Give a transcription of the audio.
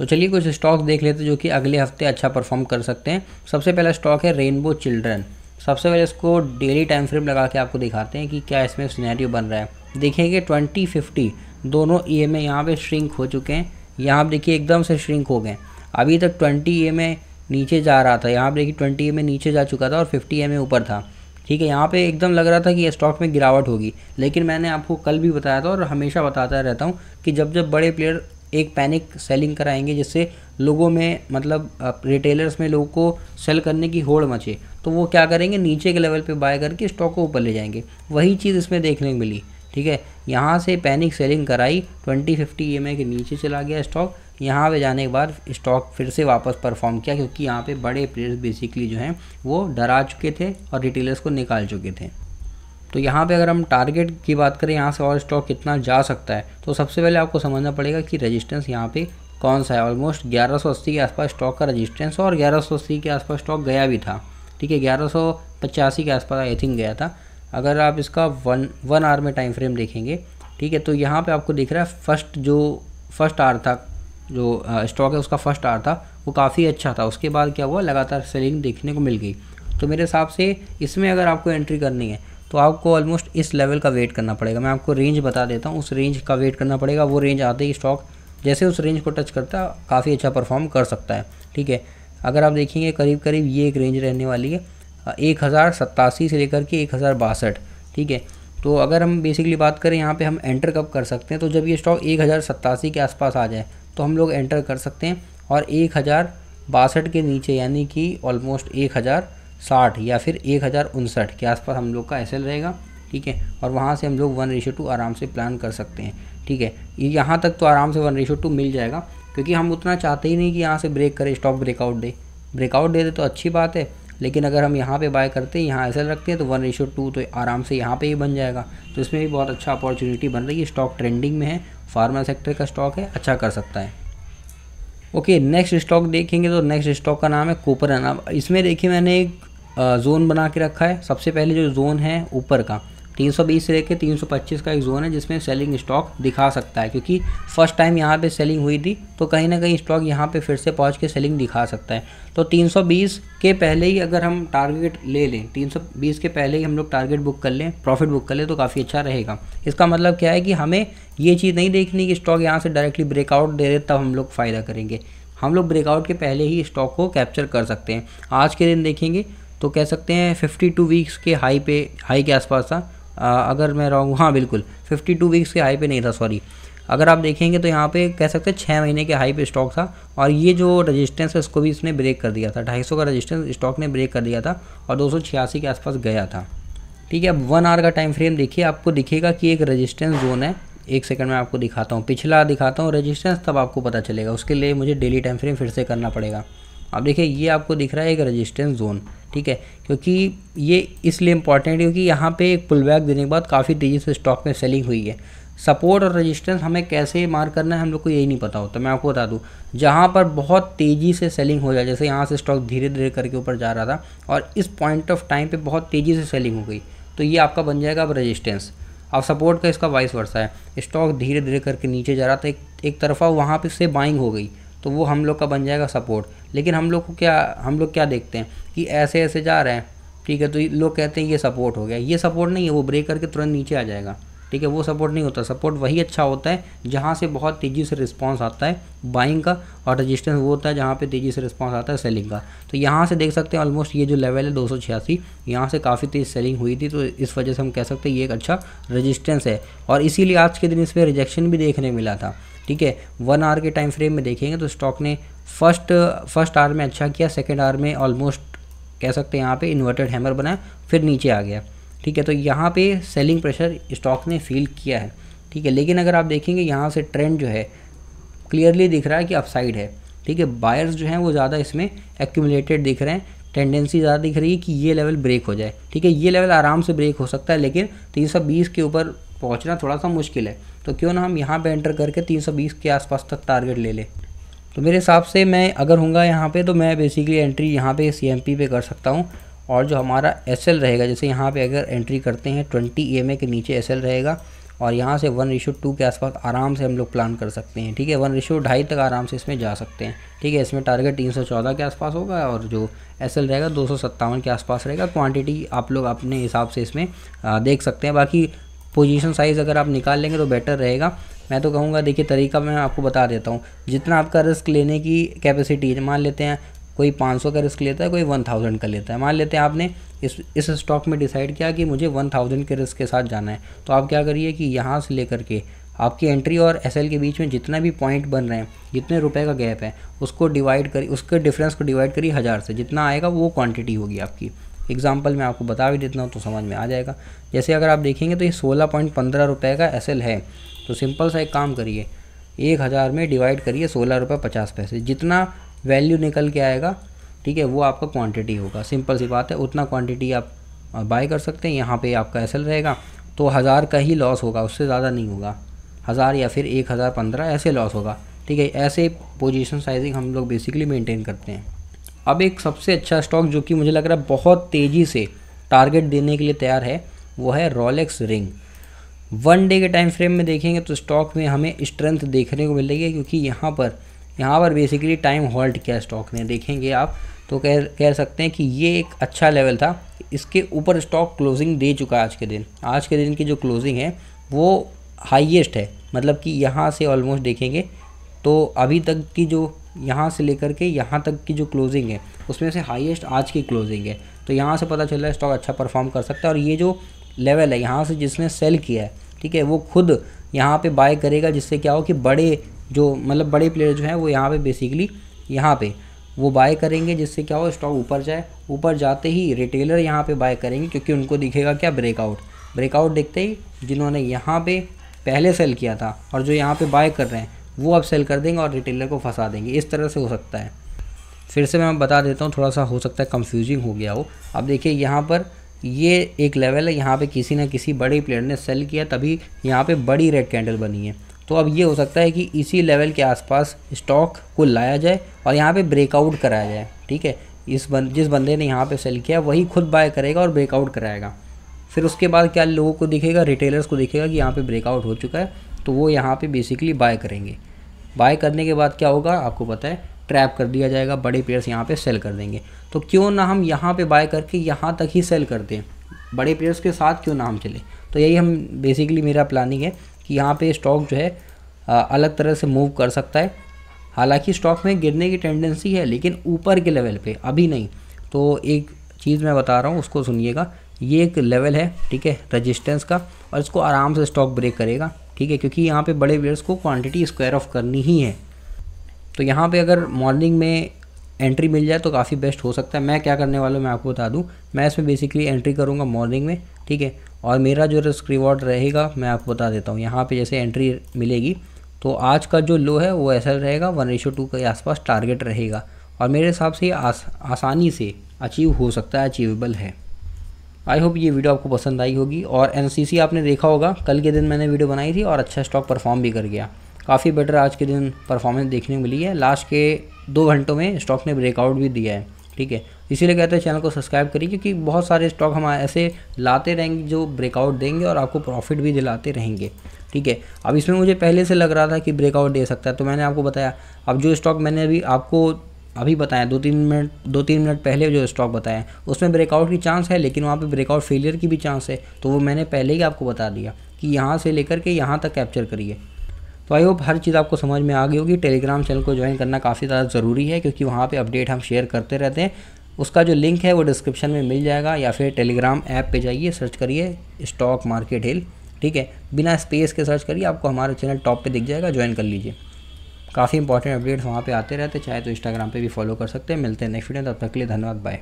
तो चलिए कुछ स्टॉक देख लेते जो कि अगले हफ्ते अच्छा परफॉर्म कर सकते हैं सबसे पहला स्टॉक है रेनबो चिल्ड्रन सबसे पहले इसको डेली टाइम फ्रेम लगा के आपको दिखाते हैं कि क्या इसमें स्नैरियो बन रहा है देखिए ट्वेंटी फिफ्टी दोनों ई एम यहाँ पर श्रिंक हो चुके हैं यहाँ पर देखिए एकदम से श्रिंक हो गए अभी तक ट्वेंटी ई एम नीचे जा रहा था यहाँ पर देखिए ट्वेंटी एम नीचे जा चुका था और फिफ्टी एम ऊपर था ठीक है यहाँ पे एकदम लग रहा था कि स्टॉक में गिरावट होगी लेकिन मैंने आपको कल भी बताया था और हमेशा बताता रहता हूँ कि जब जब बड़े प्लेयर एक पैनिक सेलिंग कराएंगे जिससे लोगों में मतलब रिटेलर्स में लोगों को सेल करने की होड़ मचे तो वो क्या करेंगे नीचे के लेवल पे बाय करके स्टॉक को ऊपर ले जाएंगे वही चीज़ इसमें देखने को मिली ठीक है यहाँ से पैनिक सेलिंग कराई ट्वेंटी फिफ्टी ई के नीचे चला गया स्टॉक यहाँ पे जाने के बाद स्टॉक फिर से वापस परफॉर्म किया क्योंकि यहाँ पे बड़े प्लेयर्स बेसिकली जो हैं वो डरा चुके थे और रिटेलर्स को निकाल चुके थे तो यहाँ पे अगर हम टारगेट की बात करें यहाँ से और स्टॉक कितना जा सकता है तो सबसे पहले आपको समझना पड़ेगा कि रेजिस्टेंस यहाँ पे कौन सा है ऑलमोस्ट 1180 के आसपास स्टॉक का रेजिस्टेंस और 1180 के आसपास स्टॉक गया भी था ठीक है ग्यारह के आसपास आई थिंक गया था अगर आप इसका वन वन आवर में टाइम फ्रेम देखेंगे ठीक है तो यहाँ पर आपको दिख रहा है फर्स्ट जो फर्स्ट आर था जो स्टॉक है उसका फर्स्ट आर था वो काफ़ी अच्छा था उसके बाद क्या हुआ लगातार सेलिंग देखने को मिल गई तो मेरे हिसाब से इसमें अगर आपको एंट्री करनी है तो आपको ऑलमोस्ट इस लेवल का वेट करना पड़ेगा मैं आपको रेंज बता देता हूँ उस रेंज का वेट करना पड़ेगा वो रेंज आते ही स्टॉक जैसे उस रेंज को टच करता है काफ़ी अच्छा परफॉर्म कर सकता है ठीक है अगर आप देखेंगे करीब करीब ये एक रेंज रहने वाली है एक हज़ार सत्तासी से लेकर के एक हज़ार बासठ ठीक है तो अगर हम बेसिकली बात करें यहाँ पर हम एंटर कब कर सकते हैं तो जब ये स्टॉक एक हज़ार सत्तासी के आसपास आ जाए तो हम लोग एंटर कर सकते हैं और एक हज़ार बासठ के नीचे यानी कि ऑलमोस्ट एक हज़ार साठ या फिर एक हज़ार उनसठ के आसपास हम लोग का एस रहेगा ठीक है और वहाँ से हम लोग वन रेशो टू आराम से प्लान कर सकते हैं ठीक है यहाँ तक तो आराम से वन रेशो टू मिल जाएगा क्योंकि हम उतना चाहते ही नहीं कि यहाँ से ब्रेक करें स्टॉक ब्रेकआउट दे ब्रेकआउट दे दे तो अच्छी बात है लेकिन अगर हम यहाँ पे बाय करते हैं यहाँ ऐसा रखते हैं तो वन रेशो टू तो आराम से यहाँ पे ही बन जाएगा तो इसमें भी बहुत अच्छा अपॉर्चुनिटी बन रही है स्टॉक ट्रेंडिंग में है फार्मा सेक्टर का स्टॉक है अच्छा कर सकता है ओके नेक्स्ट स्टॉक देखेंगे तो नेक्स्ट स्टॉक का नाम है कोपर अनाब इसमें देखिए मैंने एक जोन बना के रखा है सबसे पहले जो जोन है ऊपर का 320 से लेकर 325 का एक जोन है जिसमें सेलिंग स्टॉक दिखा सकता है क्योंकि फर्स्ट टाइम यहाँ पे सेलिंग हुई थी तो कहीं ना कहीं स्टॉक यहाँ पे फिर से पहुँच के सेलिंग दिखा सकता है तो 320 के पहले ही अगर हम टारगेट ले लें 320 के पहले ही हम लोग टारगेट बुक कर लें प्रॉफिट बुक कर लें तो काफ़ी अच्छा रहेगा इसका मतलब क्या है कि हमें ये चीज़ नहीं देखनी कि स्टॉक यहाँ से डायरेक्टली ब्रेकआउट दे दे तब हम लोग फ़ायदा करेंगे हम लोग ब्रेकआउट के पहले ही स्टॉक को कैप्चर कर सकते हैं आज के दिन देखेंगे तो कह सकते हैं 52 वीक्स के हाई पे हाई के आसपास था आ, अगर मैं रहूँ हाँ बिल्कुल 52 वीक्स के हाई पे नहीं था सॉरी अगर आप देखेंगे तो यहाँ पे कह सकते हैं छः महीने के हाई पे स्टॉक था और ये जो रजिस्टेंस है इसको भी इसने ब्रेक कर दिया था ढाई का रजिस्टेंस स्टॉक ने ब्रेक कर दिया था और दो के आसपास गया था ठीक है अब वन आवर का टाइम फ्रेम देखिए आपको दिखेगा कि एक रजिस्टेंस जोन है एक सेकंड में आपको दिखाता हूँ पिछला दिखाता हूँ रजिस्टेंस तब आपको पता चलेगा उसके लिए मुझे डेली टाइम फ्रेम फिर से करना पड़ेगा अब देखिए ये आपको दिख रहा है एक रजिस्टेंस जोन ठीक है क्योंकि ये इसलिए इंपॉर्टेंट है क्योंकि यहाँ पे एक पुल बैक देने के बाद काफ़ी तेज़ी से स्टॉक में सेलिंग हुई है सपोर्ट और रेजिस्टेंस हमें कैसे मार करना है हम लोग को यही नहीं पता हो तो मैं आपको बता दूँ जहाँ पर बहुत तेज़ी से सेलिंग हो जाए जैसे यहाँ से स्टॉक धीरे धीरे करके ऊपर जा रहा था और इस पॉइंट ऑफ टाइम पर बहुत तेज़ी से सेलिंग हो गई तो ये आपका बन जाएगा अब रजिस्टेंस अब सपोर्ट का इसका वाइस वर्षा है स्टॉक धीरे धीरे करके नीचे जा रहा था एक एक तरफा वहाँ पर से बाइंग हो गई तो वो हम लोग का बन जाएगा सपोर्ट लेकिन हम लोग को क्या हम लोग क्या देखते हैं कि ऐसे ऐसे जा रहे हैं ठीक है तो लोग कहते हैं ये सपोर्ट हो गया ये सपोर्ट नहीं है वो ब्रेक करके तुरंत नीचे आ जाएगा ठीक है वो सपोर्ट नहीं होता सपोर्ट वही अच्छा होता है जहाँ से बहुत तेज़ी से रिस्पॉन्स आता है बाइंग का और रजिस्टेंस वो होता है जहाँ पे तेज़ी से रिस्पॉन्स आता है सेलिंग का तो यहाँ से देख सकते हैं ऑलमोस्ट ये जो लेवल है दो सौ छियासी यहाँ से काफ़ी तेज़ सेलिंग हुई थी तो इस वजह से हम कह सकते हैं ये एक अच्छा रजिस्टेंस है और इसीलिए आज के दिन इस पर रिजेक्शन भी देखने मिला था ठीक है वन आवर के टाइम फ्रेम में देखेंगे तो स्टॉक ने फर्स्ट फर्स्ट आवर में अच्छा किया सेकेंड आवर में ऑलमोस्ट कह सकते हैं यहाँ पे इन्वर्टेड हैमर बनाया फिर नीचे आ गया ठीक है तो यहाँ पे सेलिंग प्रेशर स्टॉक ने फील किया है ठीक है लेकिन अगर आप देखेंगे यहाँ से ट्रेंड जो है क्लियरली दिख रहा है कि अपसाइड है ठीक है बायर्स जो हैं वो ज़्यादा इसमें एक्यूमलेटेड दिख रहे हैं टेंडेंसी ज़्यादा दिख रही है कि ये लेवल ब्रेक हो जाए ठीक है ये लेवल आराम से ब्रेक हो सकता है लेकिन तीन सौ बीस के ऊपर पहुँचना थोड़ा सा मुश्किल है तो क्यों ना हम यहाँ पर एंटर करके तीन सौ बीस के आसपास तक टारगेट ले लें तो मेरे हिसाब से मैं अगर हूँगा यहाँ पे तो मैं बेसिकली एंट्री यहाँ पे सी एम पी पे कर सकता हूँ और जो हमारा एस रहेगा जैसे यहाँ पे अगर एंट्री करते हैं ट्वेंटी ई e के नीचे एस रहेगा और यहाँ से वन रिशो टू के आसपास आराम से हम लोग प्लान कर सकते हैं ठीक है वन रिशो ढाई तक आराम से इसमें जा सकते हैं ठीक है इसमें टारगेट तीन सौ चौदह के आसपास होगा और जो एस एल रहेगा दो सौ सत्तावन के आसपास रहेगा क्वांटिटी आप लोग अपने हिसाब से इसमें देख सकते हैं बाकी पोजीशन साइज़ अगर आप निकाल लेंगे तो बेटर रहेगा मैं तो कहूँगा देखिए तरीका मैं आपको बता देता हूँ जितना आपका रिस्क लेने की कैपेसिटी मान लेते हैं कोई 500 का रिस्क लेता है कोई 1000 का लेता है मान लेते हैं आपने इस इस स्टॉक में डिसाइड किया कि मुझे 1000 के रिस्क के साथ जाना है तो आप क्या करिए कि यहाँ से लेकर के आपकी एंट्री और एस के बीच में जितना भी पॉइंट बन रहे हैं जितने रुपए का गैप है उसको डिवाइड करिए उसके डिफरेंस को डिवाइड करिए हज़ार से जितना आएगा वो क्वांटिटी होगी आपकी एग्जाम्पल मैं आपको बता भी देता हूँ तो समझ में आ जाएगा जैसे अगर आप देखेंगे तो ये सोलह पॉइंट पंद्रह का एस है तो सिंपल सा एक काम करिए एक हज़ार में डिवाइड करिए सोलह रुपये पचास पैसे जितना वैल्यू निकल के आएगा ठीक है वो आपका क्वांटिटी होगा सिंपल सी बात है उतना क्वांटिटी आप बाय कर सकते हैं यहाँ पे आपका ऐसा रहेगा तो हज़ार का ही लॉस होगा उससे ज़्यादा नहीं होगा हज़ार या फिर एक हज़ार पंद्रह ऐसे लॉस होगा ठीक है ऐसे पोजीशन साइजिंग हम लोग बेसिकली मेंटेन करते हैं अब एक सबसे अच्छा स्टॉक जो कि मुझे लग रहा है बहुत तेज़ी से टारगेट देने के लिए तैयार है वो है रोलेक्स रिंग वन डे के टाइम फ्रेम में देखेंगे तो स्टॉक में हमें स्ट्रेंथ देखने को मिलेगी क्योंकि यहाँ पर यहाँ पर बेसिकली टाइम होल्ड किया स्टॉक ने देखेंगे आप तो कह कह सकते हैं कि ये एक अच्छा लेवल था इसके ऊपर स्टॉक क्लोजिंग दे चुका है आज के दिन आज के दिन की जो क्लोजिंग है वो हाईएस्ट है मतलब कि यहाँ से ऑलमोस्ट देखेंगे तो अभी तक की जो यहाँ से लेकर के यहाँ तक की जो क्लोजिंग है उसमें से हाईएस्ट आज की क्लोजिंग है तो यहाँ से पता चल रहा है स्टॉक अच्छा परफॉर्म कर सकता है और ये जो लेवल है यहाँ से जिसने सेल किया है ठीक है वो खुद यहाँ पे बाय करेगा जिससे क्या हो कि बड़े जो मतलब बड़े प्लेयर जो हैं वो यहाँ पे बेसिकली यहाँ पे वो बाय करेंगे जिससे क्या हो स्टॉक ऊपर जाए ऊपर जाते ही रिटेलर यहाँ पे बाय करेंगे क्योंकि उनको दिखेगा क्या ब्रेकआउट ब्रेकआउट देखते ही जिन्होंने यहाँ पे पहले सेल किया था और जो यहाँ पे बाय कर रहे हैं वो अब सेल कर देंगे और रिटेलर को फंसा देंगे इस तरह से हो सकता है फिर से मैं बता देता हूँ थोड़ा सा हो सकता है कन्फ्यूजिंग हो गया हो अब देखिए यहाँ पर ये एक लेवल है यहाँ पे किसी ना किसी बड़े प्लेयर ने सेल किया तभी यहाँ पे बड़ी रेड कैंडल बनी है तो अब ये हो सकता है कि इसी लेवल के आसपास स्टॉक को लाया जाए और यहाँ पे ब्रेकआउट कराया जाए ठीक है इस बन जिस बंदे ने यहाँ पे सेल किया वही खुद बाय करेगा और ब्रेकआउट कराएगा फिर उसके बाद क्या लोगों को दिखेगा रिटेलर्स को दिखेगा कि यहाँ पे ब्रेकआउट हो चुका है तो वो यहाँ पे बेसिकली बाय करेंगे बाय करने के बाद क्या होगा आपको पता है ट्रैप कर दिया जाएगा बड़े प्लेयर्स यहाँ पर सेल कर देंगे तो क्यों ना हम यहाँ पर बाय करके यहाँ तक ही सेल कर दें बड़े प्लेयर्स के साथ क्यों ना हम चले तो यही हम बेसिकली मेरा प्लानिंग है कि यहाँ पे स्टॉक जो है अलग तरह से मूव कर सकता है हालांकि स्टॉक में गिरने की टेंडेंसी है लेकिन ऊपर के लेवल पे अभी नहीं तो एक चीज़ मैं बता रहा हूँ उसको सुनिएगा ये एक लेवल है ठीक है रजिस्टेंस का और इसको आराम से स्टॉक ब्रेक करेगा ठीक है क्योंकि यहाँ पर बड़े प्लेयर्स को क्वान्टिटी स्क्वायर ऑफ करनी ही है तो यहाँ पर अगर मॉर्निंग में एंट्री मिल जाए तो काफ़ी बेस्ट हो सकता है मैं क्या करने वाला हूँ मैं आपको बता दूँ मैं इसमें बेसिकली एंट्री करूँगा मॉर्निंग में ठीक है और मेरा जो रिस्क रिवॉर्ड रहेगा मैं आपको बता देता हूँ यहाँ पे जैसे एंट्री मिलेगी तो आज का जो लो है वो ऐसा रहेगा वन रेशो टू के आसपास टारगेट रहेगा और मेरे हिसाब से आस, आसानी से अचीव हो सकता है अचीवेबल है आई होप ये वीडियो आपको पसंद आई होगी और एन आपने देखा होगा कल के दिन मैंने वीडियो बनाई थी और अच्छा स्टॉक परफॉर्म भी कर गया काफ़ी बेटर आज के दिन परफॉर्मेंस देखने को मिली है लास्ट के दो घंटों में स्टॉक ने ब्रेकआउट भी दिया है ठीक है इसीलिए कहते हैं चैनल को सब्सक्राइब करिए क्योंकि बहुत सारे स्टॉक हम ऐसे लाते रहेंगे जो ब्रेकआउट देंगे और आपको प्रॉफिट भी दिलाते रहेंगे ठीक है अब इसमें मुझे पहले से लग रहा था कि ब्रेकआउट दे सकता है तो मैंने आपको बताया अब जो स्टॉक मैंने अभी आपको अभी बताया दो तीन मिनट दो तीन मिनट पहले जो स्टॉक बताया उसमें ब्रेकआउट की चांस है लेकिन वहाँ पर ब्रेकआउट फेलियर की भी चांस है तो वो मैंने पहले ही आपको बता दिया कि यहाँ से लेकर के यहाँ तक कैप्चर करिए तो आई होप हर चीज़ आपको समझ में आ गई होगी टेलीग्राम चैनल को ज्वाइन करना काफ़ी ज़्यादा ज़रूरी है क्योंकि वहाँ पर अपडेट हम शेयर करते रहते हैं उसका जो लिंक है वो डिस्क्रिप्शन में मिल जाएगा या फिर टेलीग्राम ऐप पे जाइए सर्च करिए स्टॉक मार्केट हिल ठीक है बिना स्पेस के सर्च करिए आपको हमारा चैनल टॉप पर दिख जाएगा ज्वाइन कर लीजिए काफ़ी इंपॉर्टेंट अपडेट्स वहाँ पे आते रहते चाहे तो इंस्टाग्राम पे भी फॉलो कर सकते हैं मिलते हैं नेक्स्ट वीडियो तब तक के लिए धन्यवाद बाय